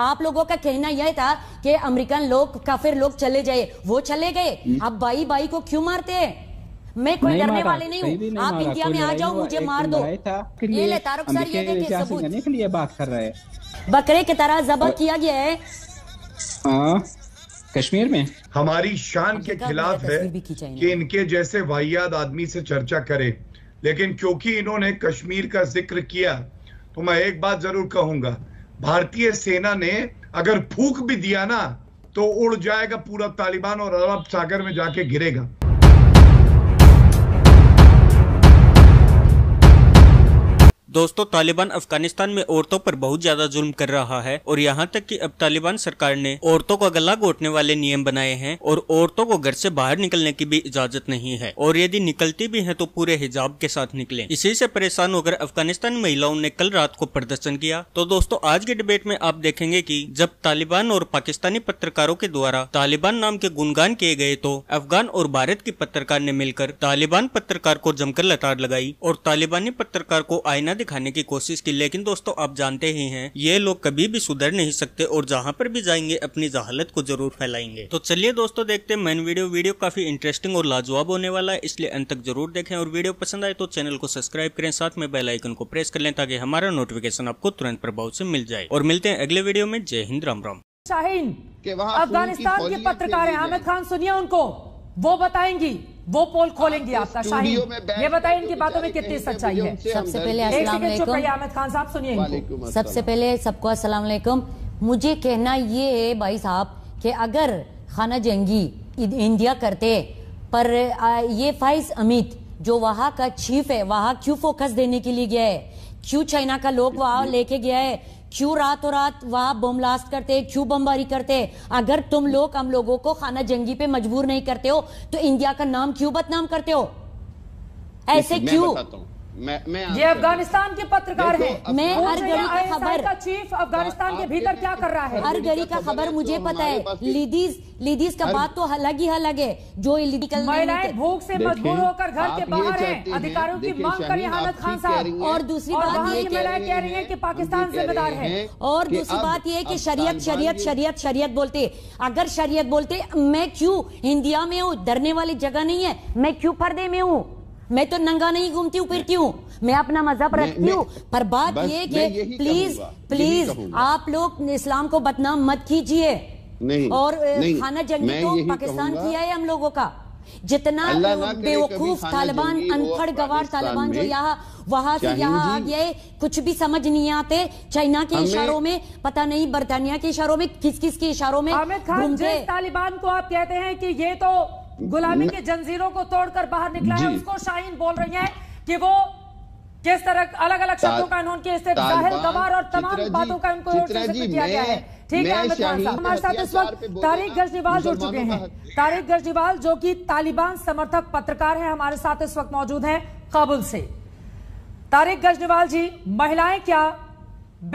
आप लोगों का कहना यह था कि अमेरिकन लोग काफिर लोग चले जाए वो चले गए हम्म। आप भाई भाई को क्यों मारते हैं मैं कोई डरने वाले नहीं हूँ आप इंडिया में आ जाओ मुझे मार दो ये ले तारक सर ये देखिए सबूत बात कर रहे बकरे की तरह जब किया गया है हाँ, कश्मीर में हमारी शान के खिलाफ है कि इनके जैसे वाहियात आदमी से चर्चा करे लेकिन क्योंकि इन्होंने कश्मीर का जिक्र किया तो मैं एक बात जरूर कहूंगा भारतीय सेना ने अगर फूक भी दिया ना तो उड़ जाएगा पूरा तालिबान और अरब सागर में जाके गिरेगा दोस्तों तालिबान अफगानिस्तान में औरतों पर बहुत ज्यादा जुल्म कर रहा है और यहाँ तक कि अब तालिबान सरकार ने औरतों का गला घोटने वाले नियम बनाए हैं और औरतों को घर से बाहर निकलने की भी इजाजत नहीं है और यदि निकलती भी है तो पूरे हिजाब के साथ निकले इसी से परेशान होकर अफगानिस्तान महिलाओं ने कल रात को प्रदर्शन किया तो दोस्तों आज के डिबेट में आप देखेंगे की जब तालिबान और पाकिस्तानी पत्रकारों के द्वारा तालिबान नाम के गुणगान किए गए तो अफगान और भारत की पत्रकार ने मिलकर तालिबान पत्रकार को जमकर लतार लगाई और तालिबानी पत्रकार को आईना दिखाने की कोशिश की लेकिन दोस्तों आप जानते ही हैं ये लोग कभी भी सुधर नहीं सकते और जहाँ पर भी जाएंगे अपनी जहालत को जरूर फैलाएंगे तो चलिए दोस्तों देखते हैं मेन वीडियो वीडियो काफी इंटरेस्टिंग और लाजवाब होने वाला है इसलिए अंत तक जरूर देखें और वीडियो पसंद आए तो चैनल को सब्सक्राइब करें साथ में बेलाइकन को प्रेस कर लें ताकि हमारा नोटिफिकेशन आपको तुरंत प्रभाव से मिल जाए और मिलते हैं अगले वीडियो में जय हिंद राम राम शाहीन अफगानिस्तान के पत्रकार हैं आमिर खान सुनिए उनको वो बताएंगी वो पोल खोलेंगे आपका शाही ये बताइए इनकी बातों में कितनी सच्चाई है सबसे पहले अहमद खान साहब सुनिए सबसे पहले सबको असलम मुझे कहना ये है भाई साहब कि अगर खाना जंगी इंडिया करते पर ये फाइज अमित जो वहाँ का चीफ है वहाँ क्यों फोकस देने के लिए गया है क्यों चाइना का लोग वहाँ लेके गया है क्यों रातों रात वहां बम ब्लास्ट करते क्यों बमबारी करते अगर तुम लोग हम लोगों को खाना जंगी पे मजबूर नहीं करते हो तो इंडिया का नाम क्यों बदनाम करते हो ऐसे क्यों मैं, मैं ये अफगानिस्तान के पत्रकार हैं मैं हर घड़ी का खबर का चीफ अफगानिस्तान के भीतर क्या कर रहा है हर घड़ी का खबर मुझे पता है लीडीज लीडीज का बात तो अलग ही अलग है जो इलीगल महिलाएं भूख से मजबूर होकर घर के बाहर हैं अधिकारों की मांग कर हालत खान साहब और दूसरी बात ये महिलाएं कह रही है की पाकिस्तान जिम्मेदार है और दूसरी बात ये की शरीयत शरीयत शरीयत शरीयत बोलते अगर शरीयत बोलते मैं क्यूँ इंडिया में हूँ डरने वाली जगह नहीं है मैं क्यूँ पर्दे में हूँ मैं तो नंगा नहीं घूमती हूँ फिरती हूँ मैं अपना मजहब रखती हूँ पर बात ये कि प्लीज प्लीज आप लोग इस्लाम को बदनाम मत कीजिए नहीं और नहीं, खाना जंगी तो पाकिस्तान किया है हम लोगों का जितना बेवकूफ तालिबान अनपढ़ गवार तालिबान जो यहाँ वहां से यहाँ आ गए कुछ भी समझ नहीं आते चाइना के इशारों में पता नहीं बर्तानिया के इशारों में किस किस के इशारों में तालिबान को आप कहते हैं कि ये तो गुलामी के जंजीरों को तोड़कर बाहर निकला है उसको शाहीन बोल रही है कि वो किस तरह अलग अलग शब्दों का इन्होंने केस और तमाम बातों का इनको किया गया है ठीक है हमारे साथ इस वक्त तारिक गजरीवाल जुड़ चुके हैं तारिक गर्जीवाल जो कि तालिबान समर्थक पत्रकार हैं हमारे साथ इस वक्त मौजूद हैं काबुल से तारिक गजरीवाल जी महिलाएं क्या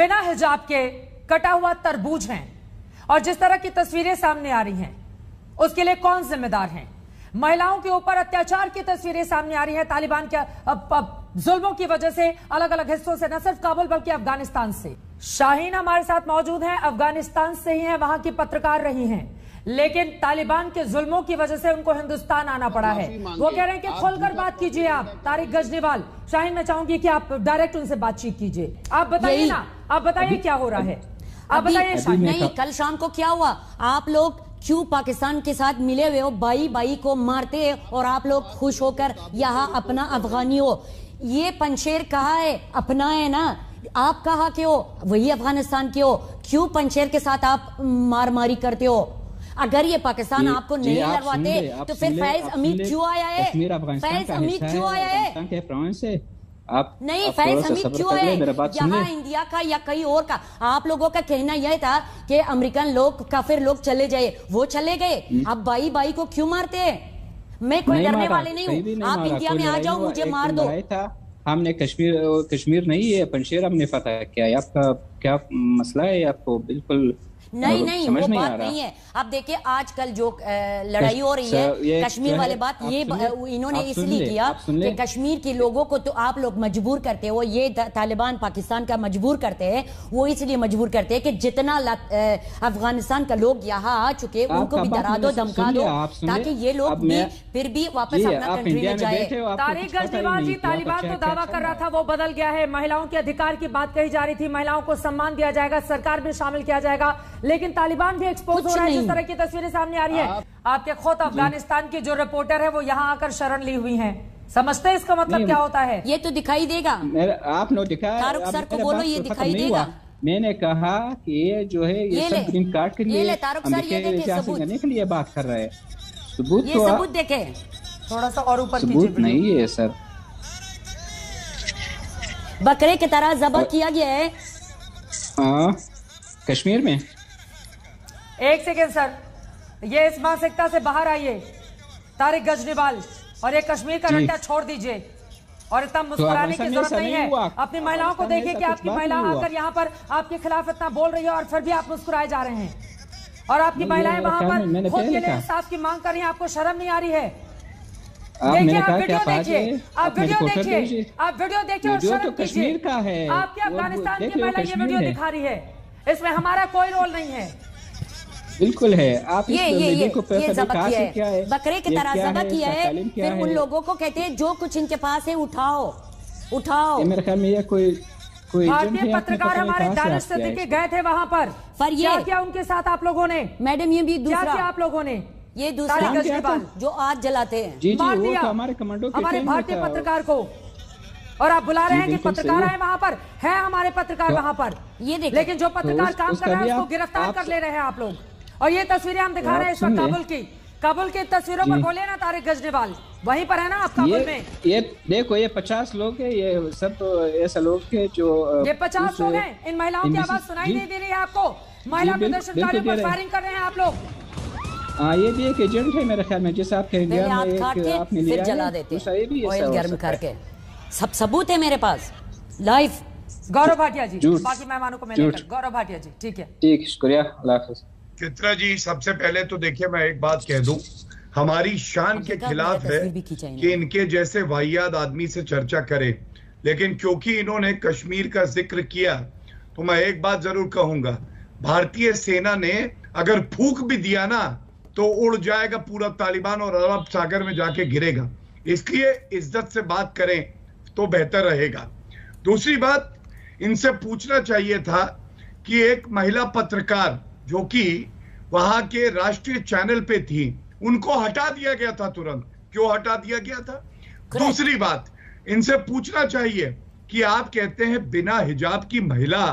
बिना हिजाब के कटा हुआ तरबूज हैं और जिस तरह की तस्वीरें सामने आ रही हैं उसके लिए कौन जिम्मेदार हैं महिलाओं के ऊपर अत्याचार की तस्वीरें सामने आ रही है तालिबान के जुल्मों की वजह से अलग अलग हिस्सों से न सिर्फ काबुल बल्कि अफगानिस्तान से शाहीन हमारे साथ मौजूद हैं अफगानिस्तान से ही हैं वहां की पत्रकार रही हैं लेकिन तालिबान के जुल्मों की वजह से उनको हिंदुस्तान आना पड़ा है वो कह रहे हैं कि खुलकर बात कीजिए आप तारिक गजनीवाल शाहीन मैं चाहूंगी कि आप डायरेक्ट उनसे बातचीत कीजिए आप बताइए ना आप बताइए क्या हो रहा है आप बताइए नहीं कल शाम को क्या हुआ आप लोग क्यों पाकिस्तान के साथ मिले हुए हो बाई बाई को मारते हैं और आप लोग खुश होकर यहाँ अपना अफगानी हो ये पंशेर कहा है अपना है ना आप कहा के हो वही अफगानिस्तान के हो क्यों पंशेर के साथ आप मार मारी करते हो अगर ये पाकिस्तान आपको नहीं आप तो फिर फैज अमीर क्यों आया है फैज अमीर क्यों आया है आप नहीं फैज हमीद जो है यहाँ इंडिया का या कहीं और का आप लोगों का कहना यह था कि अमेरिकन लोग काफिर लोग चले जाए वो चले गए आप भाई भाई को क्यों मारते हैं मैं कोई डरने वाले नहीं हूँ आप इंडिया में आ जाओ मुझे मार दो हमने कश्मीर कश्मीर नहीं है पंशेर हमने फतह किया आपका क्या मसला है आपको बिल्कुल नहीं मतलब नहीं वो नहीं बात नहीं है आप देखिए कल जो लड़ाई हो रही अच्छा, है कश्मीर वाले बात ये इन्होंने इसलिए किया कि कश्मीर के लोगों को तो आप लोग मजबूर करते हो ये तालिबान पाकिस्तान का मजबूर करते हैं वो इसलिए मजबूर करते हैं कि जितना अफगानिस्तान का लोग यहाँ आ चुके उनको भी डरा दो धमका दो ताकि ये लोग भी फिर भी वापस अपना कंट्री में जाए तारिक गजरीवाल जी तालिबान तो दावा अच्छा कर रहा था वो बदल गया है महिलाओं के अधिकार की बात कही जा रही थी महिलाओं को सम्मान दिया जाएगा सरकार में शामिल किया जाएगा लेकिन तालिबान भी एक्सपोज हो रहा है जिस तरह की तस्वीरें सामने आ रही है आपके खुद अफगानिस्तान की जो रिपोर्टर है वो यहाँ आकर शरण ली हुई है समझते हैं इसका मतलब क्या होता है ये तो दिखाई देगा आप नो दिखाया सर को बोलो ये तो दिखाई देगा मैंने कहा कि ये जो है ये, ये सब कार्ड के लिए अमेरिका के लिए बात कर रहे हैं सबूत ये तो सबूत देखे थोड़ा सा और ऊपर सबूत नहीं है सर बकरे की तरह जबर किया गया है आ, हाँ, कश्मीर में एक सेकेंड सर ये इस मानसिकता से बाहर आइए तारिक गजनीवाल और ये कश्मीर का रट्टा छोड़ दीजिए और इतना तो मुस्कुराने तो की जरूरत नहीं है अपनी महिलाओं को देखिए कि आपकी महिला आकर यहाँ पर आपके खिलाफ इतना बोल रही है और फिर भी आप मुस्कुराए जा रहे हैं और आपकी महिलाएं वहाँ पर खुद के लिए इंसाफ की मांग कर रही है आपको शर्म नहीं आ रही है देखिए आप वीडियो देखिए आप वीडियो देखिए आप वीडियो देखिए और शर्म तो कीजिए आपकी अफगानिस्तान की महिला ये वीडियो दिखा रही है इसमें हमारा कोई रोल नहीं है बिल्कुल है आप ये ये ये, को ये है, है बकरे की तरह जबा किया है फिर उन लोगों को कहते हैं जो कुछ इनके पास है उठाओ उठाओ मेरे ख्याल में यह कोई भारतीय पत्रकार हमारे दानिश के गए थे वहाँ पर पर ये क्या, क्या उनके साथ आप लोगों ने मैडम ये भी दूसरा क्या, आप लोगों ने ये दूसरा जो आज जलाते हैं मार दिया हमारे कमांडो हमारे भारतीय पत्रकार को और आप बुला रहे हैं कि पत्रकार है वहाँ पर है हमारे पत्रकार तो वहाँ पर ये लेकिन जो पत्रकार तो काम कर रहे हैं उसको गिरफ्तार कर ले रहे हैं आप लोग और ये तस्वीरें हम दिखा रहे हैं इस वक्त काबुल की काबुल की तस्वीरों पर बोले ना तारिक गजरीवाल वहीं पर है ना आप काबुल में ये देखो ये पचास लोग है ये सब तो ऐसा लोग है जो ये पचास लोग हैं इन महिलाओं की आवाज सुनाई नहीं दे रही है आपको महिला प्रदर्शनकारियों पर फायरिंग कर रहे हैं आप लोग आ, हाँ, ये भी एक एजेंट है मेरे ख्याल में जैसे आप कह रहे आपने फिर जला देते ऑयल तो गर्म करके सब सबूत है मेरे पास लाइव गौरव भाटिया जी बाकी मेहमानों को मिलेगा गौरव भाटिया जी ठीक है ठीक शुक्रिया अल्लाह हाफिज़ चित्रा जी सबसे पहले तो देखिए मैं एक बात कह दूं हमारी शान के खिलाफ है कि इनके जैसे वाहियात आदमी से चर्चा करें लेकिन क्योंकि इन्होंने कश्मीर का जिक्र किया तो मैं एक बात जरूर कहूंगा भारतीय सेना ने अगर फूक भी दिया ना तो उड़ जाएगा पूरा तालिबान और अरब सागर में जाके गिरेगा इसलिए इज्जत से बात करें तो बेहतर रहेगा दूसरी बात इनसे पूछना चाहिए था कि एक महिला पत्रकार जो कि वहां के राष्ट्रीय चैनल पे थी उनको हटा दिया गया था तुरंत क्यों हटा दिया गया था दूसरी बात इनसे पूछना चाहिए कि आप कहते हैं बिना हिजाब की महिला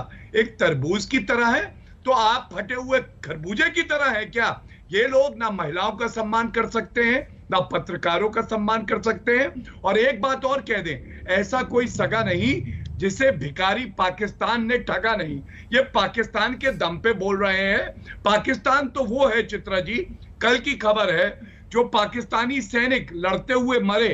एक तरबूज की तरह है तो आप फटे हुए खरबूजे की तरह है क्या ये लोग ना महिलाओं का सम्मान कर सकते हैं ना पत्रकारों का सम्मान कर सकते हैं और एक बात और कह दें ऐसा कोई सगा नहीं जिसे भिकारी पाकिस्तान ने ठगा नहीं ये पाकिस्तान के दम पे बोल रहे हैं पाकिस्तान तो वो है चित्रा जी कल की खबर है जो पाकिस्तानी सैनिक लड़ते हुए मरे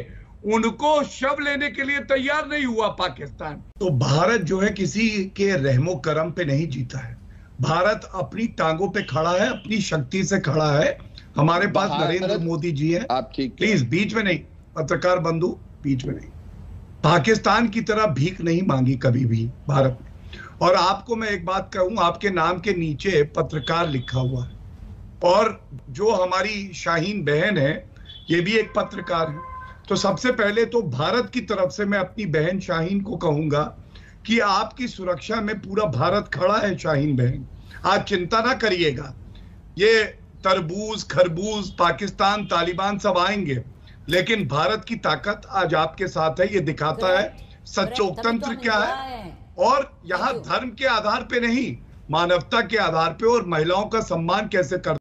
उनको शव लेने के लिए तैयार नहीं हुआ पाकिस्तान तो भारत जो है किसी के रहमो करम पे नहीं जीता है भारत अपनी टांगों पे खड़ा है अपनी शक्ति से खड़ा है हमारे पास नरेंद्र मोदी जी है आप ठीक प्लीज बीच में नहीं पत्रकार बंधु बीच में नहीं पाकिस्तान की तरह भीख नहीं मांगी कभी भी भारत ने और आपको मैं एक बात कहूं आपके नाम के नीचे पत्रकार लिखा हुआ है और जो हमारी शाहीन बहन है ये भी एक पत्रकार है तो सबसे पहले तो भारत की तरफ से मैं अपनी बहन शाहीन को कहूंगा कि आपकी सुरक्षा में पूरा भारत खड़ा है शाहीन बहन आप चिंता ना करिएगा ये तरबूज खरबूज पाकिस्तान तालिबान सब आएंगे लेकिन भारत की ताकत आज आपके साथ है ये दिखाता तो है सचोकतंत्र क्या है और यहाँ धर्म के आधार पे नहीं मानवता के आधार पे और महिलाओं का सम्मान कैसे कर